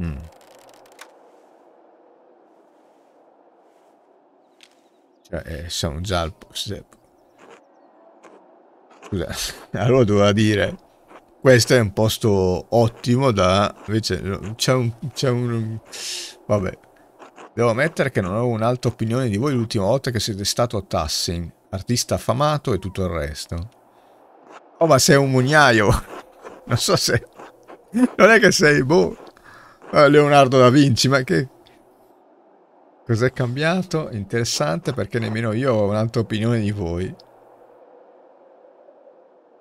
Mm. Cioè, eh, sono già al... Scusa, allora doveva dire... Questo è un posto ottimo da... Invece c'è un... un... Vabbè. Devo ammettere che non avevo un'altra opinione di voi l'ultima volta che siete stato a Tassin. Artista affamato e tutto il resto. Oh, ma sei un mugnaio! Non so se... Non è che sei... Boh... Eh, Leonardo da Vinci, ma che... Cos'è cambiato? Interessante perché nemmeno io ho un'altra opinione di voi.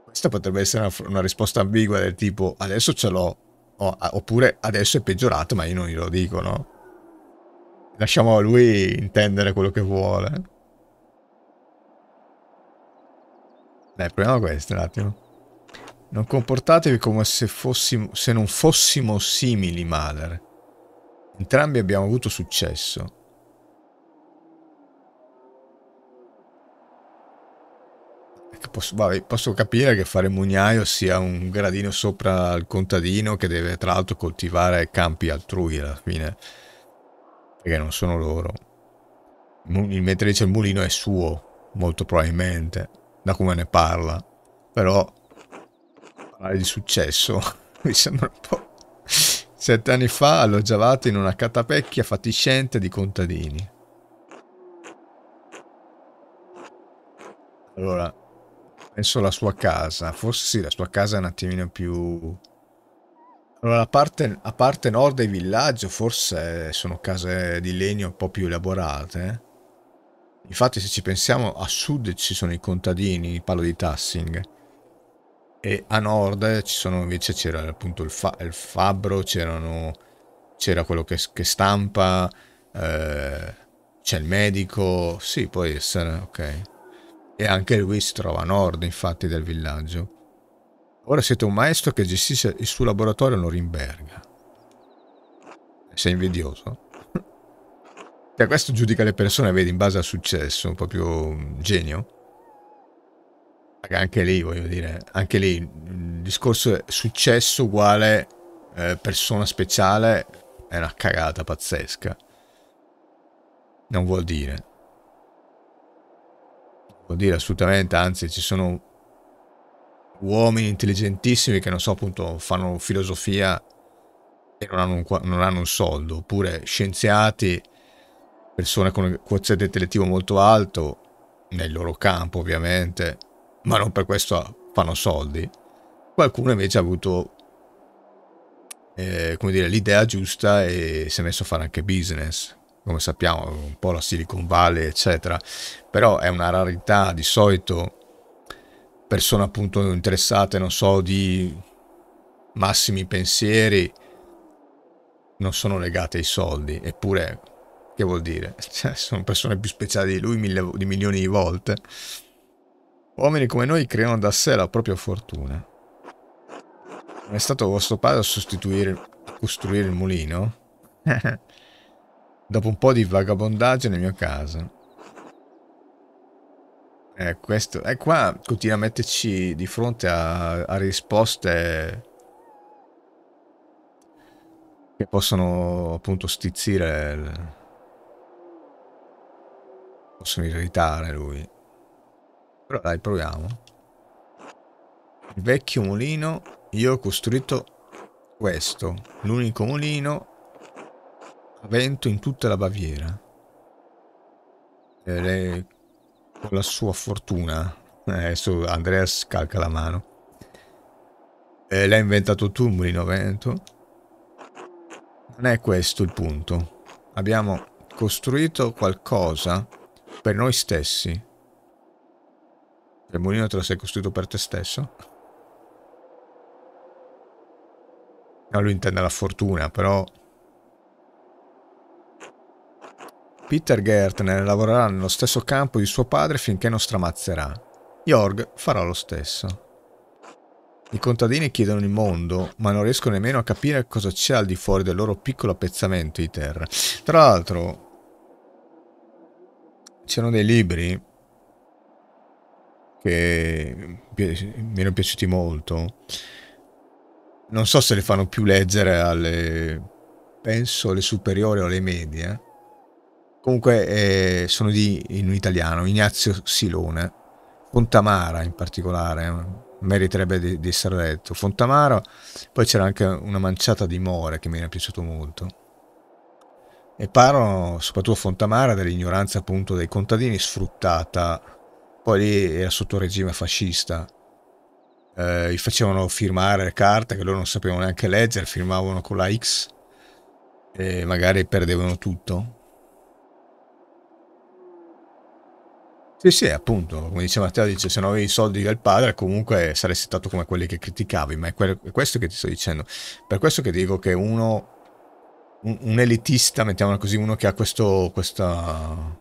Questa potrebbe essere una, una risposta ambigua del tipo adesso ce l'ho, oppure adesso è peggiorato ma io non glielo dico, no? Lasciamo a lui intendere quello che vuole. Dai, proviamo questo un attimo. Non comportatevi come se, fossimo, se non fossimo simili Mahler. Entrambi abbiamo avuto successo. Ecco, posso, vabbè, posso capire che fare mugnaio sia un gradino sopra il contadino che deve tra l'altro coltivare campi altrui alla fine, perché non sono loro. Il mentre dice il mulino è suo, molto probabilmente, da come ne parla. Però parlare ah, di successo. Mi sembra un po'... Sette anni fa alloggiavate in una catapecchia fatiscente di contadini. Allora, penso alla sua casa. Forse sì, la sua casa è un attimino più... Allora, la parte, a parte nord del villaggio forse sono case di legno un po' più elaborate. Infatti, se ci pensiamo, a sud ci sono i contadini, parlo di Tassing e a nord eh, ci sono invece c'era appunto il, fa, il fabbro, c'era quello che, che stampa, eh, c'è il medico, sì può essere, ok. E anche lui si trova a nord infatti del villaggio. Ora siete un maestro che gestisce il suo laboratorio a Norimberga. Sei invidioso? cioè questo giudica le persone, vedi, in base al successo, proprio un mm, genio. Anche lì, voglio dire, anche lì il discorso successo uguale eh, persona speciale è una cagata pazzesca. Non vuol dire. Non vuol dire assolutamente, anzi ci sono uomini intelligentissimi che non so appunto fanno filosofia e non hanno un, non hanno un soldo, oppure scienziati, persone con un quoziente intellettivo molto alto, nel loro campo ovviamente, ma non per questo fanno soldi. Qualcuno invece ha avuto eh, dire, l'idea giusta e si è messo a fare anche business, come sappiamo, un po' la Silicon Valley, eccetera. Però è una rarità, di solito persone appunto interessate, non so, di massimi pensieri, non sono legate ai soldi, eppure che vuol dire? Cioè, sono persone più speciali di lui mille, di milioni di volte. Uomini come noi creano da sé la propria fortuna. Non è stato vostro padre a sostituire, a costruire il mulino? Dopo un po' di vagabondaggio nel mio caso. Eh, questo... E eh, qua continua a metterci di fronte a, a risposte che possono appunto stizzire... Il... Possono irritare lui. Però dai, proviamo. Il vecchio mulino. Io ho costruito questo. L'unico mulino a vento in tutta la Baviera. Le... Con la sua fortuna. Eh, adesso Andrea scalca la mano. Eh, l'hai inventato tu, mulino a vento? Non è questo il punto. Abbiamo costruito qualcosa per noi stessi il mulino te lo sei costruito per te stesso? No, lui intende la fortuna, però... Peter Gertner lavorerà nello stesso campo di suo padre finché non stramazzerà. Jorg farà lo stesso. I contadini chiedono il mondo, ma non riescono nemmeno a capire cosa c'è al di fuori del loro piccolo appezzamento di terra. Tra l'altro, c'erano dei libri che mi erano piaciuti molto. Non so se le fanno più leggere alle, penso, alle superiori o alle medie. Comunque eh, sono di, in italiano, Ignazio Silone. Fontamara in particolare, eh, meriterebbe di, di essere letto. Fontamara, poi c'era anche una manciata di More che mi era piaciuto molto. E parlano soprattutto Fontamara dell'ignoranza appunto dei contadini sfruttata poi lì era sotto regime fascista. Eh, gli facevano firmare le carte che loro non sapevano neanche leggere, firmavano con la X e magari perdevano tutto. Sì, sì, appunto, come diceva Matteo, dice, se non avevi i soldi del padre comunque saresti stato come quelli che criticavi, ma è, quello, è questo che ti sto dicendo. Per questo che dico che uno, un, un elitista, mettiamola così, uno che ha questo, questa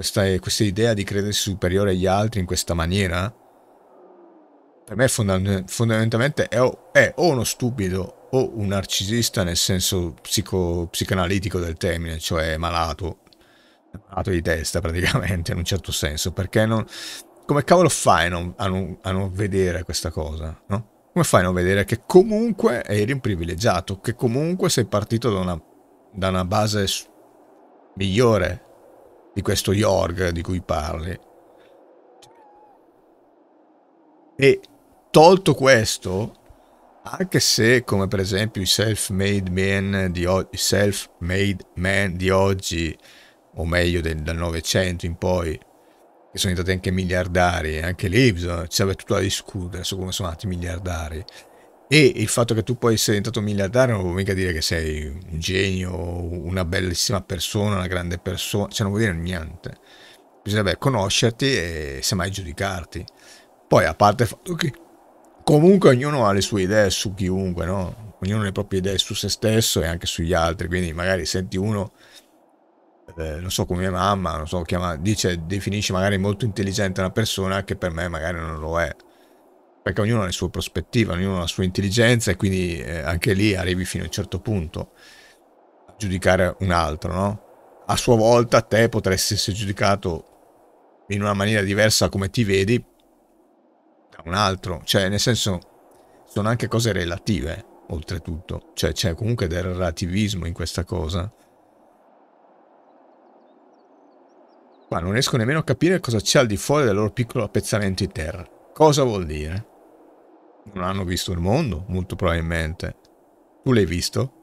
questa, questa idea di credersi superiore agli altri in questa maniera, per me fondament fondamentalmente è o, è o, uno stupido o un narcisista nel senso psico, psicanalitico del termine, cioè malato, malato di testa praticamente in un certo senso, perché non, come cavolo fai non, a, non, a non vedere questa cosa, no? Come fai a non vedere che comunque eri un privilegiato, che comunque sei partito da una, da una base migliore di questo Jorg di cui parli. E tolto questo, anche se come per esempio i self-made men, self men di oggi, o meglio del, dal Novecento in poi, che sono diventati anche miliardari, anche lì bisogna, c'è tutto da discutere su come sono nati miliardari, e il fatto che tu puoi essere diventato miliardario non vuol mica dire che sei un genio, una bellissima persona, una grande persona, cioè non vuol dire niente. Bisognerebbe conoscerti e semmai giudicarti. Poi a parte il fatto che comunque ognuno ha le sue idee su chiunque, no? Ognuno ha le proprie idee su se stesso e anche sugli altri, quindi magari senti uno eh, non so come mia mamma, non so, chiama, dice, definisce magari molto intelligente una persona che per me magari non lo è perché ognuno ha le sue prospettive, ognuno ha la sua intelligenza e quindi eh, anche lì arrivi fino a un certo punto a giudicare un altro, no? A sua volta te potresti essere giudicato in una maniera diversa come ti vedi da un altro, cioè nel senso sono anche cose relative oltretutto, cioè c'è comunque del relativismo in questa cosa. Qua non riesco nemmeno a capire cosa c'è al di fuori del loro piccolo appezzamento di terra. Cosa vuol dire? non hanno visto il mondo, molto probabilmente. Tu l'hai visto?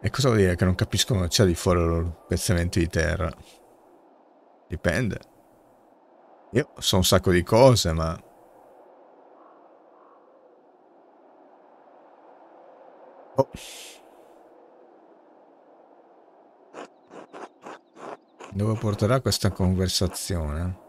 E cosa vuol dire che non capiscono c'è di fuori loro pezzamenti di terra? Dipende. Io so un sacco di cose, ma... Oh. Dove porterà questa conversazione?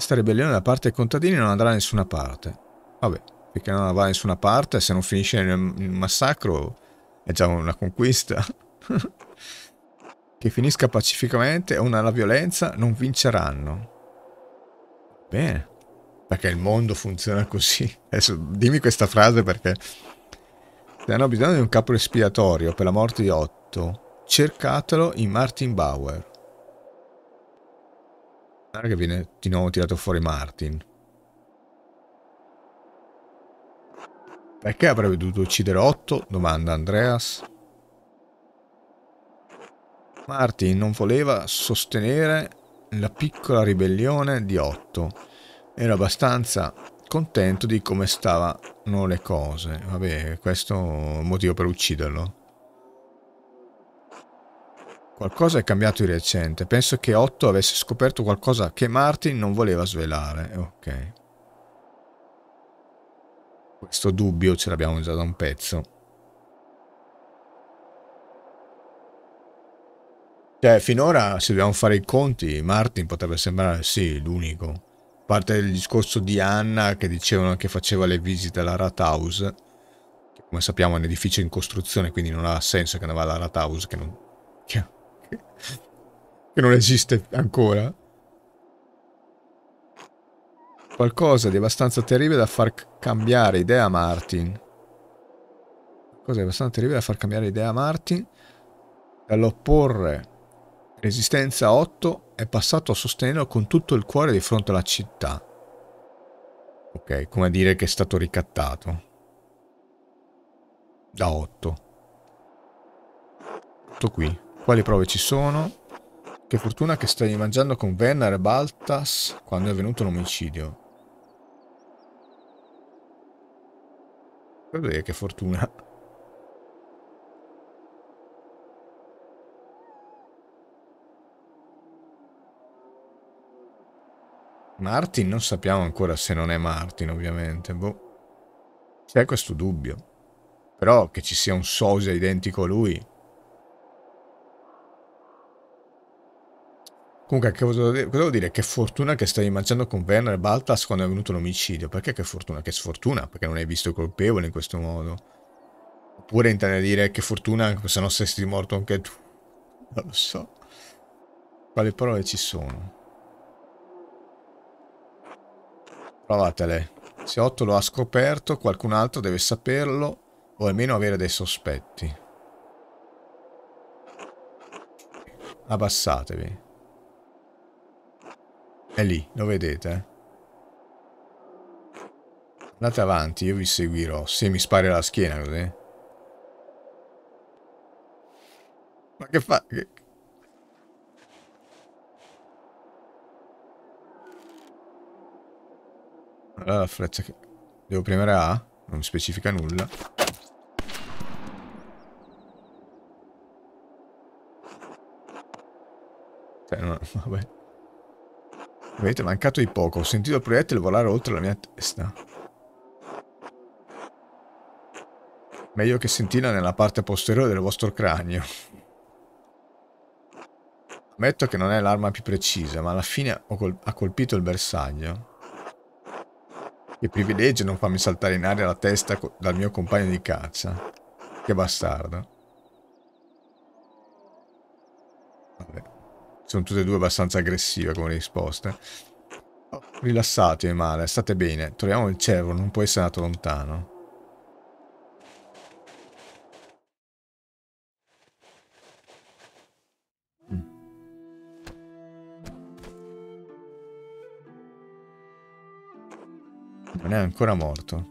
Questa ribellione da parte dei contadini non andrà da nessuna parte. Vabbè, perché non va da nessuna parte, se non finisce nel massacro è già una conquista. che finisca pacificamente o nella violenza non vinceranno. Bene, perché il mondo funziona così. Adesso dimmi questa frase perché... Se hanno bisogno di un capo espiatorio per la morte di Otto, cercatelo in Martin Bauer. Guarda che viene di nuovo tirato fuori Martin. Perché avrebbe dovuto uccidere Otto? Domanda Andreas. Martin non voleva sostenere la piccola ribellione di Otto. Era abbastanza contento di come stavano le cose. Vabbè, questo è un motivo per ucciderlo. Qualcosa è cambiato di recente. Penso che Otto avesse scoperto qualcosa che Martin non voleva svelare. Ok. Questo dubbio ce l'abbiamo già da un pezzo. Cioè, finora, se dobbiamo fare i conti, Martin potrebbe sembrare, sì, l'unico. A parte il discorso di Anna, che dicevano che faceva le visite alla Rathouse, che come sappiamo è un edificio in costruzione, quindi non ha senso che andava alla Rathouse, che non che non esiste ancora. Qualcosa di abbastanza terribile da far cambiare idea a Martin. Qualcosa di abbastanza terribile da far cambiare idea a Martin. Dall'opporre resistenza 8 è passato a sostenerlo con tutto il cuore di fronte alla città. Ok, come a dire che è stato ricattato. Da 8. Tutto qui. Quali prove ci sono? Che fortuna che stai mangiando con Venner e Baltas quando è avvenuto l'omicidio. Vabbè, che fortuna. Martin non sappiamo ancora se non è Martin, ovviamente. Boh. C'è questo dubbio. Però che ci sia un sosia identico a lui, Comunque, che volevo dire? Che fortuna che stavi mangiando con Werner Baltas quando è venuto l'omicidio. Perché che fortuna? Che sfortuna? Perché non hai visto il colpevole in questo modo. Oppure intende dire che fortuna, se no saresti morto anche tu. Non lo so. Quali parole ci sono? Provatele. Se Otto lo ha scoperto, qualcun altro deve saperlo o almeno avere dei sospetti. Abbassatevi. È lì, lo vedete? Andate avanti, io vi seguirò. Se mi spari alla schiena così. Ma che fa... Che... Allora la freccia che... Devo premere A? Non specifica nulla. Cioè, non... vabbè. Avete mancato di poco. Ho sentito il proiettile volare oltre la mia testa. Meglio che sentina nella parte posteriore del vostro cranio. Ammetto che non è l'arma più precisa, ma alla fine col ha colpito il bersaglio. Che privilegio non farmi saltare in aria la testa dal mio compagno di caccia. Che bastardo. Vabbè. Sono tutte e due abbastanza aggressive come risposte. Oh, rilassati, Emale, state bene. Troviamo il cervo, non può essere andato lontano. Mm. Non è ancora morto.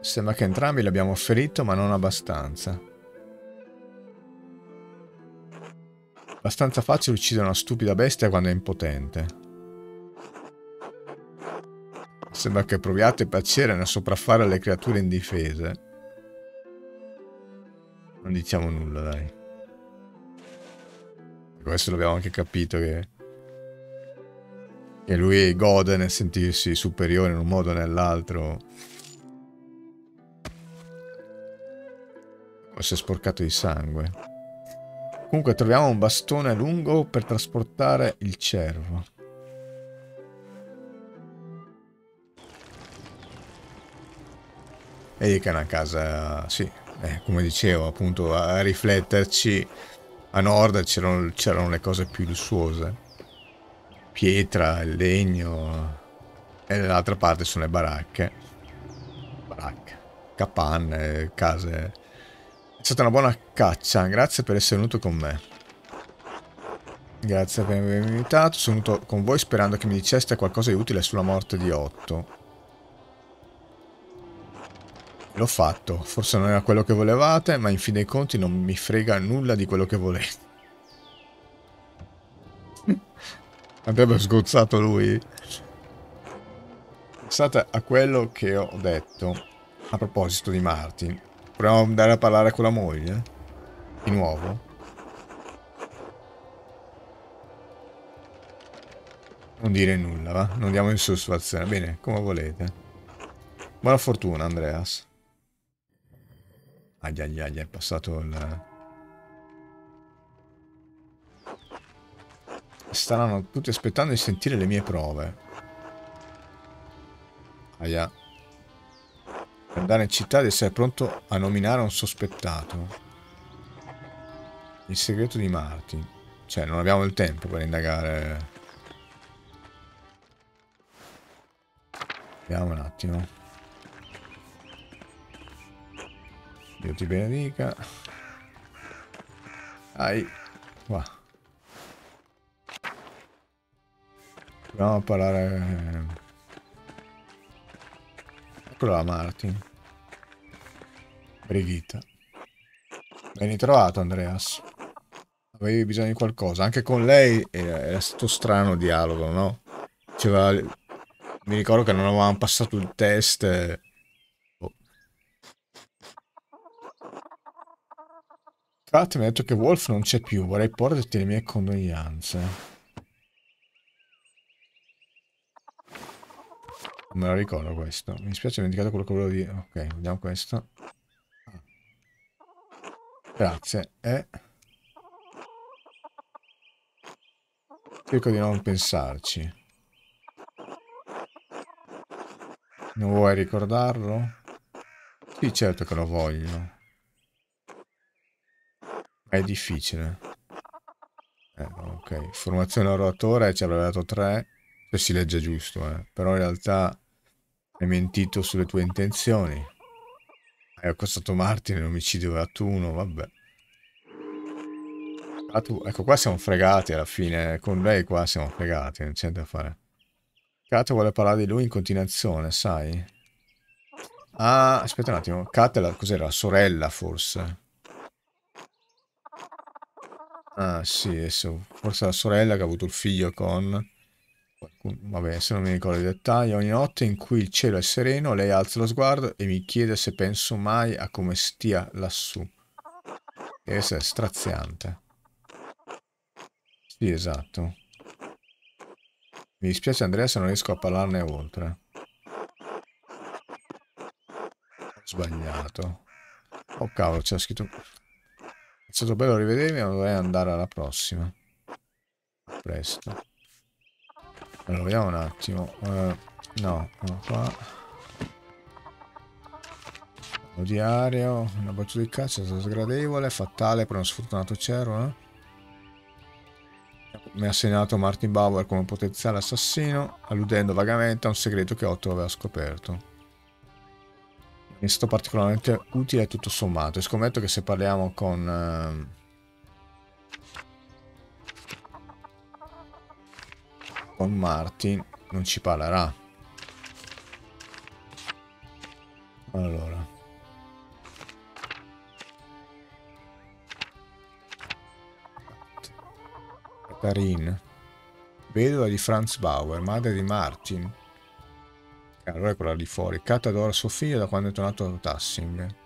Sembra che entrambi l'abbiamo ferito, ma non abbastanza. Abbastanza facile uccidere una stupida bestia quando è impotente. Sembra che proviate piacere nel sopraffare le creature indifese. Non diciamo nulla, dai. Questo ecco, l'abbiamo anche capito che... che lui gode nel sentirsi superiore in un modo o nell'altro. O si è sporcato di sangue. Comunque troviamo un bastone lungo per trasportare il cervo. Vedi che è una casa, sì, eh, come dicevo, appunto, a rifletterci, a nord c'erano le cose più lussuose. Pietra, legno, e dall'altra parte sono le baracche. Baracche, capanne, case è stata una buona caccia, grazie per essere venuto con me. Grazie per avermi invitato, sono venuto con voi sperando che mi diceste qualcosa di utile sulla morte di Otto. L'ho fatto, forse non era quello che volevate, ma in fin dei conti non mi frega nulla di quello che volete. Avrebbe sgozzato lui. Pensate a quello che ho detto a proposito di Martin. Proviamo ad andare a parlare con la moglie. Di nuovo. Non dire nulla, va? Non diamo in soddisfazione. Bene, come volete. Buona fortuna, Andreas. Aia, aia, aia, è passato il... Staranno tutti aspettando di sentire le mie prove. Aia. Andare in città ad essere pronto a nominare un sospettato. Il segreto di Martin. Cioè, non abbiamo il tempo per indagare. Vediamo un attimo. Dio ti benedica. Ai. Qua. Proviamo a parlare... Eccola la Martin. Brigitte. Ben ritrovato Andreas. Avevi bisogno di qualcosa. Anche con lei era, stato strano dialogo, no? C'era... Mi ricordo che non avevamo passato il test. E... Eh, oh. Kat mi ha detto che Wolf non c'è più. Vorrei porterti le mie condoglianze. me lo ricordo questo. Mi spiace, ho dimenticato quello che volevo dire. Ok, vediamo questo. Grazie. E... Eh. Cerco di non pensarci. Non vuoi ricordarlo? Sì, certo che lo voglio. Ma è difficile. Eh, ok, formazione oratore ci avrebbe dato 3, se si legge giusto, eh. però in realtà hai mentito sulle tue intenzioni. Hai accostato Martin nell'omicidio gratuito, vabbè. Ah, tu, ecco qua siamo fregati alla fine, con lei qua siamo fregati, non c'è da fare. Kato vuole parlare di lui in continuazione, sai? Ah, aspetta un attimo, Kato la... cos'era? La sorella forse? Ah sì, adesso, forse la sorella che ha avuto il figlio con... Vabbè, se non mi ricordo i dettagli, ogni notte in cui il cielo è sereno, lei alza lo sguardo e mi chiede se penso mai a come stia lassù. E questo è straziante. Sì, esatto. Mi dispiace Andrea se non riesco a parlarne oltre. Ho sbagliato. Oh cavolo, c'è scritto... È stato bello rivedermi, ma dovrei andare alla prossima. A presto. Allora, vediamo un attimo. Uh, no, qua. Diario, una battuta di caccia, è sgradevole, fatale per uno sfortunato cero, Eh? Mi ha segnato Martin Bauer come potenziale assassino, alludendo vagamente a un segreto che Otto aveva scoperto. Mi è stato particolarmente utile tutto sommato e scommetto che se parliamo con... Eh, con Martin non ci parlerà. Allora. Karin. Vedova di Franz Bauer, madre di Martin. Allora è quella lì fuori. Cata suo figlio da quando è tornato a Tassing.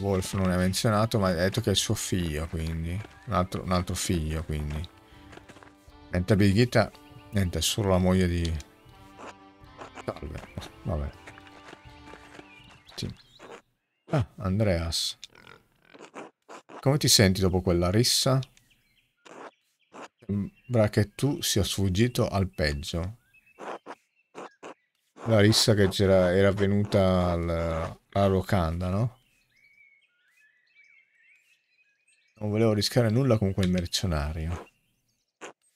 Wolf non è menzionato, ma ha detto che è il suo figlio, quindi. Un altro, un altro figlio, quindi. Niente Birgitta, niente, è solo la moglie di... Salve, vabbè. Sì. Ah, Andreas. Come ti senti dopo quella rissa? Sembra che tu sia sfuggito al peggio. La rissa che era avvenuta al, alla locanda, no? Non volevo rischiare nulla con quel mercenario.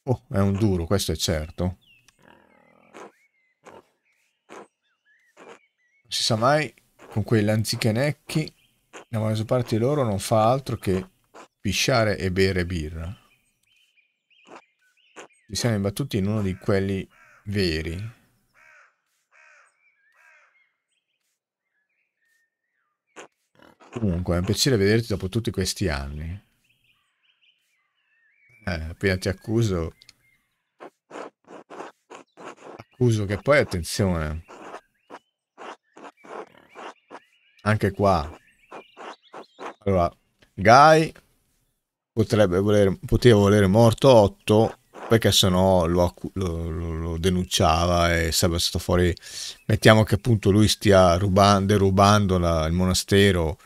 Oh, è un duro, questo è certo. Non si sa mai, con quei lanzichenecchi, la maggior parte di loro non fa altro che pisciare e bere birra. Ci siamo imbattuti in uno di quelli veri. Comunque, è un piacere vederti dopo tutti questi anni. Eh, appena ti accuso... Accuso che poi, attenzione. Anche qua. Allora, Guy potrebbe voler, poteva volere morto 8 perché sennò lo, lo, lo, lo denunciava e sarebbe stato fuori. Mettiamo che appunto lui stia rubando, derubando la, il monastero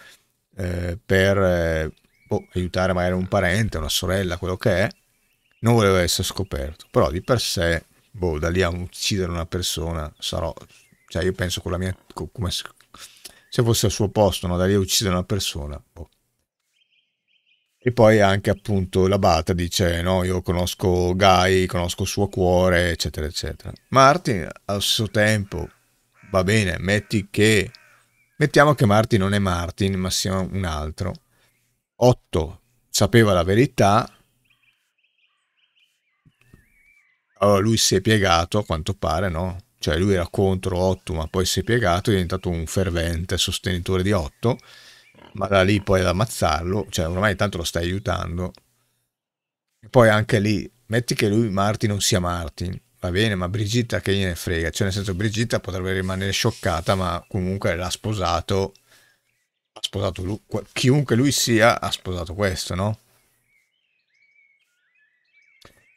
eh, per... Eh, boh, aiutare magari un parente, una sorella, quello che è, non voleva essere scoperto. Però di per sé, boh, da lì a uccidere una persona, sarò, cioè io penso con la mia, come se, se fosse al suo posto, no? da lì a uccidere una persona, boh. E poi anche appunto l'abate dice, no, io conosco Guy, conosco il suo cuore, eccetera, eccetera. Martin allo stesso tempo, va bene, metti che... Mettiamo che Martin non è Martin, ma sia un altro 8 sapeva la verità, allora lui si è piegato a quanto pare, no? Cioè lui era contro 8, ma poi si è piegato, è diventato un fervente sostenitore di 8, ma da lì poi ad ammazzarlo, cioè ormai tanto lo stai aiutando. E poi anche lì, metti che lui Martin non sia Martin, va bene, ma Brigitta che gliene frega, cioè nel senso Brigitta potrebbe rimanere scioccata ma comunque l'ha sposato ha sposato lui, chiunque lui sia ha sposato questo, no?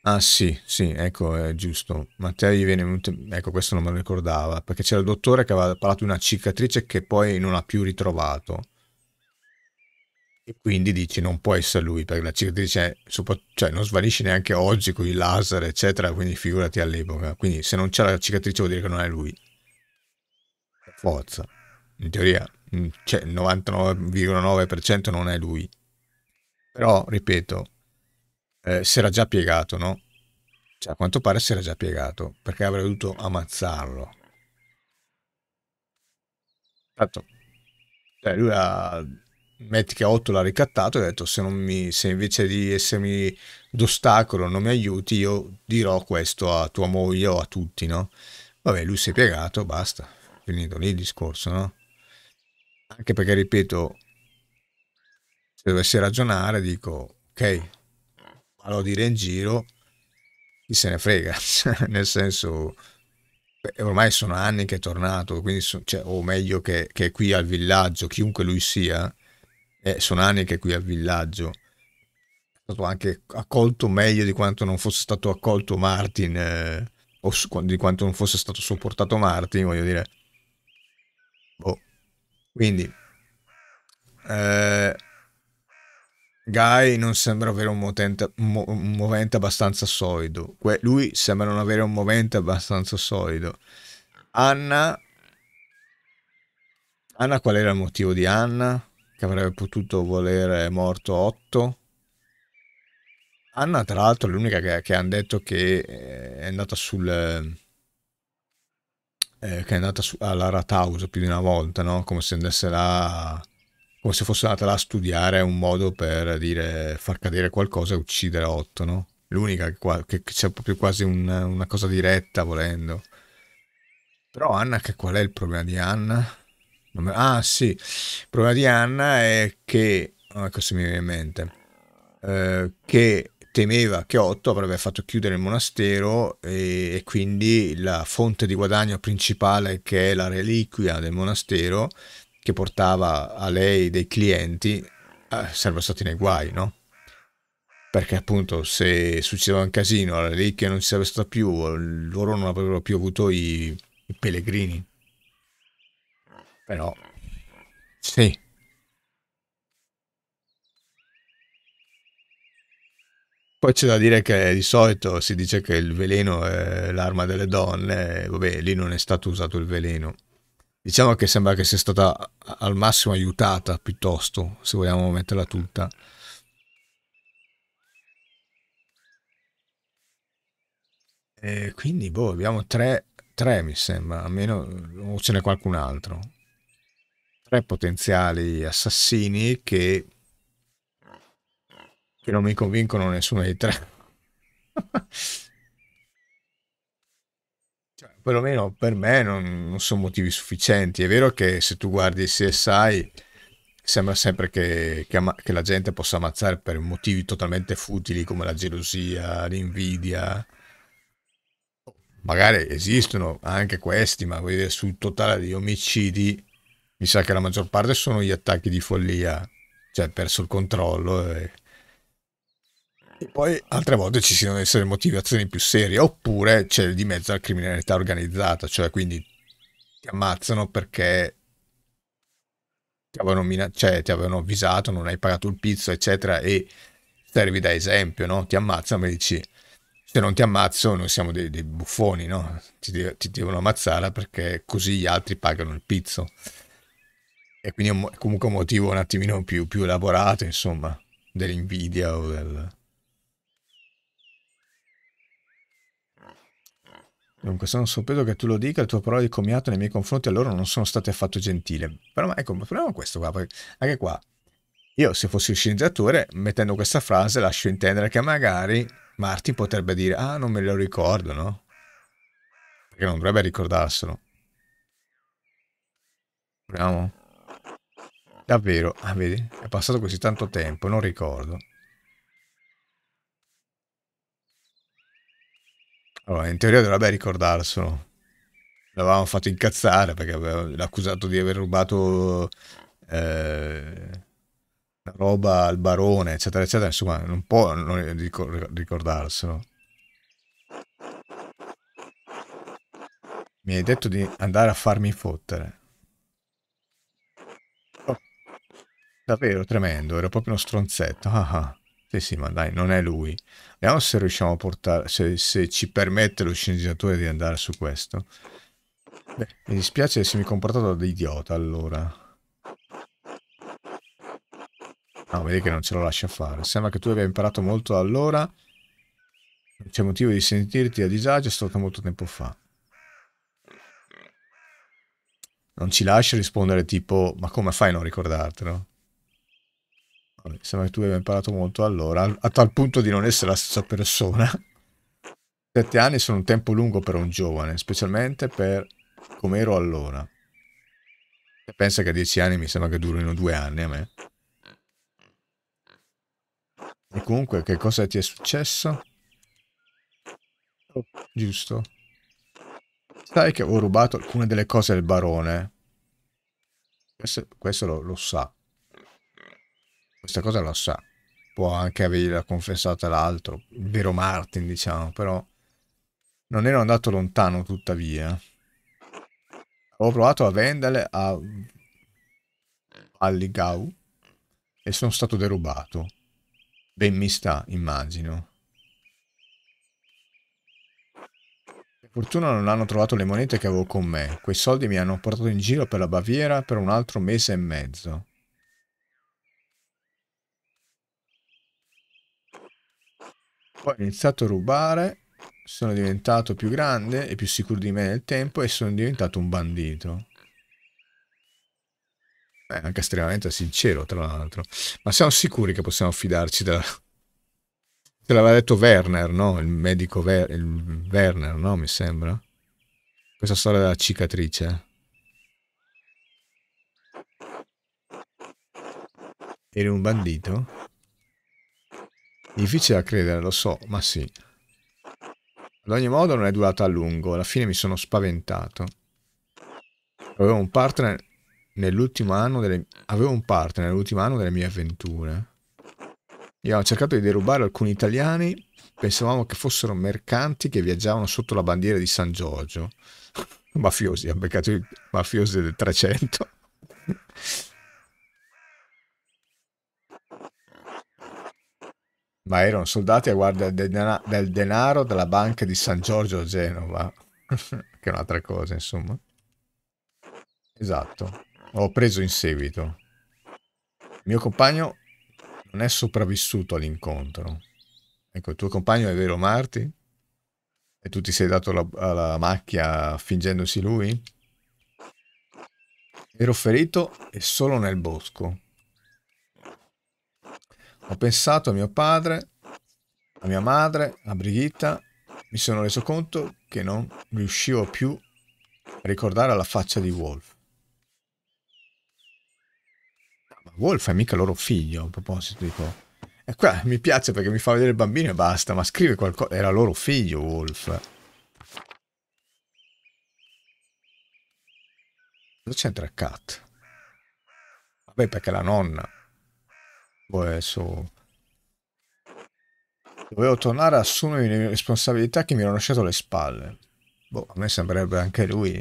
Ah sì, sì, ecco, è giusto. Matteo gli viene venuto... Ecco, questo non me lo ricordava, perché c'era il dottore che aveva parlato di una cicatrice che poi non ha più ritrovato. E quindi dici, non può essere lui, perché la cicatrice cioè, non svanisce neanche oggi con i laser, eccetera, quindi figurati all'epoca. Quindi se non c'è la cicatrice vuol dire che non è lui. Forza, in teoria. Mm, cioè il 99,9% non è lui. Però, ripeto, eh, si era già piegato, no? Cioè, a quanto pare si era già piegato, perché avrei dovuto ammazzarlo. Tanto, cioè, lui ha... Metti che 8 l'ha ricattato e ha detto se, mi, se invece di essermi d'ostacolo non mi aiuti io dirò questo a tua moglie o a tutti, no? Vabbè, lui si è piegato, basta. Finito lì il discorso, no? Anche perché, ripeto, se dovessi ragionare, dico, ok, ma lo dire in giro, chi se ne frega, nel senso, ormai sono anni che è tornato, quindi so, cioè, o meglio che, che, è qui al villaggio, chiunque lui sia, eh, sono anni che è qui al villaggio, è stato anche accolto meglio di quanto non fosse stato accolto Martin, eh, o su, di quanto non fosse stato sopportato Martin, voglio dire, boh quindi, eh, Guy non sembra avere un movente, un movente abbastanza solido. Que lui sembra non avere un movente abbastanza solido. Anna... Anna qual era il motivo di Anna? Che avrebbe potuto volere morto Otto? Anna tra l'altro è l'unica che, che hanno detto che eh, è andata sul eh, che è andata su, alla Rathaus più di una volta, no? Come se andasse là, come se fosse andata là a studiare un modo per dire, far cadere qualcosa e uccidere Otto, no? L'unica che, che c'è proprio quasi un, una cosa diretta volendo. Però Anna, che qual è il problema di Anna? Ah sì, il problema di Anna è che, ecco se mi viene in mente, eh, che temeva che Otto avrebbe fatto chiudere il monastero e, e quindi la fonte di guadagno principale che è la reliquia del monastero che portava a lei dei clienti eh, sarebbero stati nei guai, no? Perché appunto se succedeva un casino, la reliquia non ci sarebbe stata più, loro non avrebbero più avuto i, i pellegrini. Però sì, Poi c'è da dire che di solito si dice che il veleno è l'arma delle donne, vabbè, lì non è stato usato il veleno. Diciamo che sembra che sia stata al massimo aiutata piuttosto, se vogliamo metterla tutta. E quindi, boh, abbiamo tre, tre mi sembra, almeno o ce n'è qualcun altro. Tre potenziali assassini che che non mi convincono nessuno dei tre. cioè, perlomeno per me non, non, sono motivi sufficienti. È vero che se tu guardi CSI sembra sempre che, che, ama- che la gente possa ammazzare per motivi totalmente futili come la gelosia, l'invidia. Magari esistono anche questi, ma dire, sul totale di omicidi mi sa che la maggior parte sono gli attacchi di follia, cioè perso il controllo e e poi altre volte ci siano essere motivazioni più serie, oppure c'è di mezzo la criminalità organizzata, cioè quindi ti ammazzano perché ti avevano, min- cioè, ti avevano avvisato, non hai pagato il pizzo, eccetera, e servi da esempio, no? Ti ammazzano e dici, se non ti ammazzo noi siamo dei, dei buffoni, no? Ti, de- ti, devono ammazzare perché così gli altri pagano il pizzo. E quindi è, è comunque un motivo un attimino più, più elaborato, insomma, dell'invidia o del Dunque, sono sorpreso che tu lo dica, le tue parole di commiato nei miei confronti allora non sono state affatto gentili. Però ecco, il problema è questo qua, anche qua, io se fossi il sceneggiatore, mettendo questa frase lascio intendere che magari Martin potrebbe dire, ah non me lo ricordo, no? Perché non dovrebbe ricordarselo. Proviamo. Davvero, ah vedi, è passato così tanto tempo, non ricordo. Allora, in teoria dovrebbe ricordarselo. L'avevamo fatto incazzare perché l'ha accusato di aver rubato eh, roba al barone, eccetera, eccetera. Insomma, non può non ricordarselo. Mi hai detto di andare a farmi fottere. Oh, davvero tremendo, ero proprio uno stronzetto. Ah ah. Sì, sì, ma dai, non è lui. Vediamo se riusciamo a portare, se, se ci permette lo sceneggiatore di andare su questo. Beh, mi dispiace se mi comportato da idiota, allora. No, vedi che non ce lo lascia fare. Sembra che tu abbia imparato molto da allora. c'è motivo di sentirti a disagio, è stato molto tempo fa. Non ci lascia rispondere tipo, ma come fai a non ricordartelo? sembra che tu abbia imparato molto allora, a tal punto di non essere la stessa persona. Sette anni sono un tempo lungo per un giovane, specialmente per come ero allora. Se pensa che a dieci anni mi sembra che durino due anni a me. E comunque, che cosa ti è successo? Oh, giusto. Sai che ho rubato alcune delle cose del barone. Questo, questo lo, lo sa. Questa cosa la sa. Può anche averla confessata l'altro, il vero Martin, diciamo, però non ero andato lontano tuttavia. Ho provato a vendere a Alligau e sono stato derubato. Ben mi sta, immagino. fortuna non hanno trovato le monete che avevo con me. Quei soldi mi hanno portato in giro per la Baviera per un altro mese e mezzo. Poi ho iniziato a rubare, sono diventato più grande e più sicuro di me nel tempo e sono diventato un bandito. Beh, anche estremamente sincero, tra l'altro. Ma siamo sicuri che possiamo fidarci della... Te l'aveva detto Werner, no? Il medico Ver... il Werner, no? Mi sembra. Questa storia della cicatrice. Eri un bandito? Difficile da credere, lo so, ma sì. Ad ogni modo non è durata a lungo, alla fine mi sono spaventato. Avevo un partner nell'ultimo anno delle... Avevo un partner nell'ultimo anno delle mie avventure. Io ho cercato di derubare alcuni italiani, pensavamo che fossero mercanti che viaggiavano sotto la bandiera di San Giorgio. mafiosi, ha beccato i mafiosi del 300. Ma erano soldati a guardia del, denaro della banca di San Giorgio a Genova. che è un'altra cosa, insomma. Esatto. ho preso in seguito. mio compagno non è sopravvissuto all'incontro. Ecco, il tuo compagno è vero Marti? E tu ti sei dato la, alla macchia fingendosi lui? Ero ferito e solo nel bosco. Ho pensato a mio padre, a mia madre, a Brigitta. Mi sono reso conto che non riuscivo più a ricordare la faccia di Wolf. Ma Wolf è mica loro figlio, a proposito, dico... E qua mi piace perché mi fa vedere il bambino e basta, ma scrive qualcosa... Era loro figlio, Wolf. Cosa c'entra Cat? Vabbè, perché la nonna... Boh, adesso... Dovevo tornare a assumere le responsabilità che mi hanno lasciato alle spalle. Boh, a me sembrerebbe anche lui.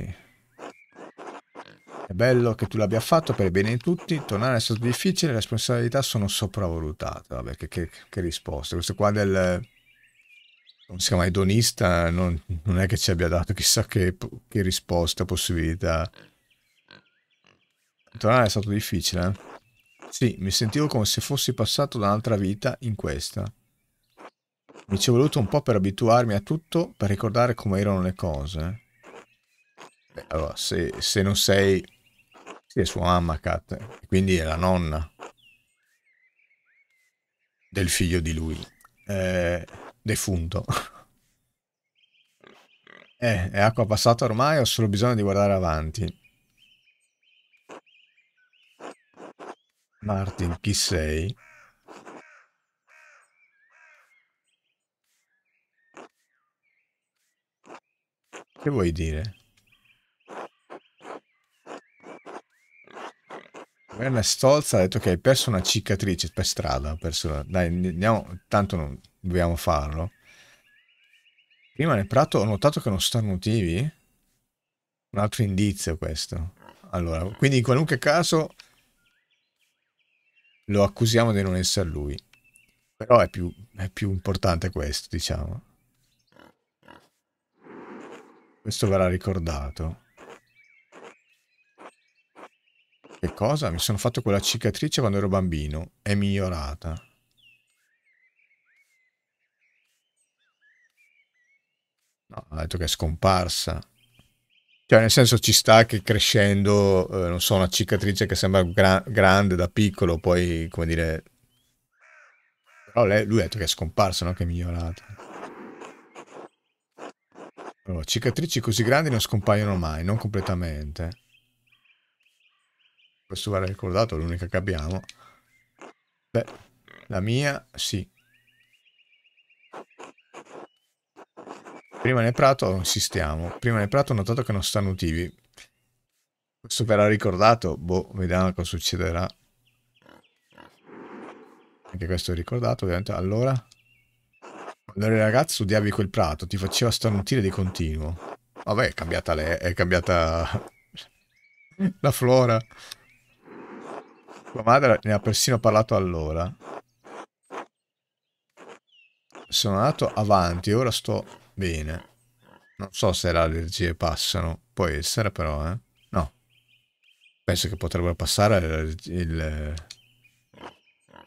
È bello che tu l'abbia fatto per il bene di tutti, tornare è stato difficile, le responsabilità sono sopravvalutate. Vabbè, che, che, che risposta. Questo qua del... non si chiama idonista, non, non, è che ci abbia dato chissà che, che risposta, possibilità. Tornare è stato difficile, eh? Sì, mi sentivo come se fossi passato da un'altra vita in questa. Mi ci è voluto un po' per abituarmi a tutto, per ricordare come erano le cose. Beh, allora, se, se non sei... Sì, è sua mamma, Kat, quindi è la nonna del figlio di lui, eh, defunto. eh, è acqua passata ormai, ho solo bisogno di guardare avanti. Martin, chi sei? Che vuoi dire? Werner Stolza ha detto che hai perso una cicatrice per strada. Una... Dai, andiamo, tanto non dobbiamo farlo. Prima nel prato ho notato che non starnutivi. Un altro indizio questo. Allora, quindi in qualunque caso lo accusiamo di non essere lui. Però è più, è più importante questo, diciamo. Questo verrà ricordato. Che cosa? Mi sono fatto quella cicatrice quando ero bambino. È migliorata. No, ha detto che è scomparsa. Cioè, nel senso ci sta che crescendo, eh, non so, una cicatrice che sembra gra- grande da piccolo, poi, come dire... Però lei, lui ha detto che è scomparso, non Che è migliorato. Allora, cicatrici così grandi non scompaiono mai, non completamente. Questo va ricordato, è l'unica che abbiamo. Beh, la mia, sì. Prima nel prato, insistiamo. Prima nel prato ho notato che non stanno utivi. Questo verrà ricordato. Boh, vediamo cosa succederà. Anche questo è ricordato, ovviamente. Allora... Allora il ragazzo odiavi quel prato, ti faceva stanutire di continuo. Vabbè, è cambiata, le... è cambiata la flora. Tua madre ne ha persino parlato allora. Sono andato avanti, ora sto Bene. Non so se le allergie passano. Può essere però, eh. No. Penso che potrebbero passare il...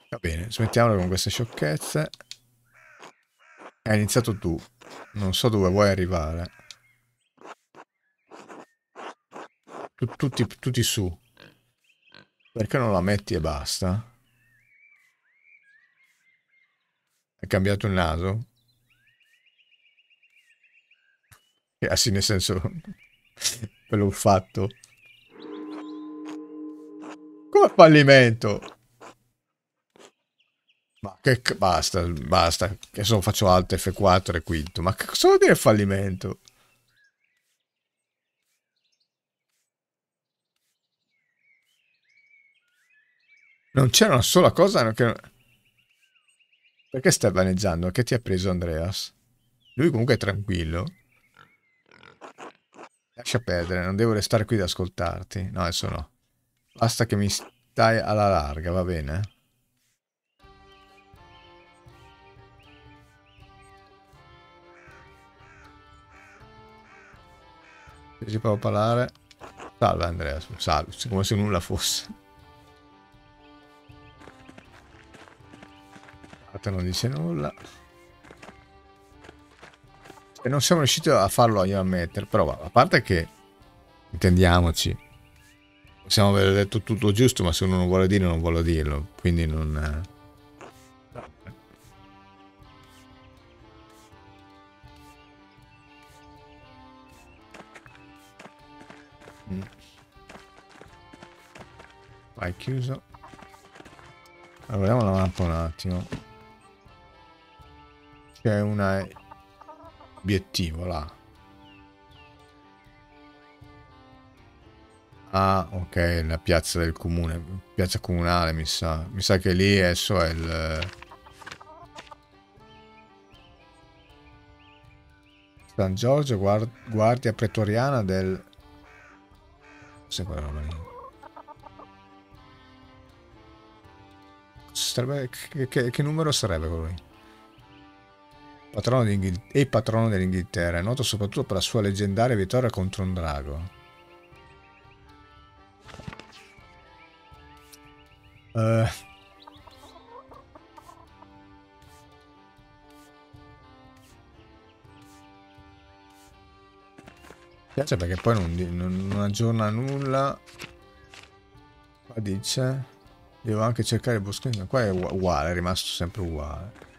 Va bene, smettiamolo con queste sciocchezze. Hai iniziato tu. Non so dove vuoi arrivare. Tu, tutti, tutti su. Perché non la metti e basta? Hai cambiato il naso? Ah sì, nel senso... quello l'ho fatto. Come fallimento? Ma che... Basta, basta. Adesso faccio alto F4 e quinto. Ma che cosa vuol dire fallimento? Non c'è una sola cosa che... Perché stai vaneggiando? Che ti ha preso Andreas? Lui comunque è tranquillo. Lascia perdere, non devo restare qui ad ascoltarti. No, adesso no. Basta che mi stai alla larga, va bene? Se si può parlare... Salve Andrea, salve, come se nulla fosse. Marta non dice nulla. E non siamo riusciti a farlo io a mettere, però a parte che, intendiamoci, possiamo aver detto tutto giusto, ma se uno non vuole dire non vuole dirlo, quindi non... Mm. Vai chiuso. Allora, vediamo la mappa un attimo. C'è una obiettivo là. Ah, ok, la piazza del comune, piazza comunale mi sa. Mi sa che lì adesso è il... San Giorgio, guard guardia pretoriana del... Cos'è quella roba lì? Sarebbe... Che, che, che numero sarebbe quello lì? patrono e patrono dell'Inghilterra, è noto soprattutto per la sua leggendaria vittoria contro un drago. Uh. Piace perché poi non, non, non aggiorna nulla. Qua dice... Devo anche cercare il boschino. Qua è uguale, è rimasto sempre uguale.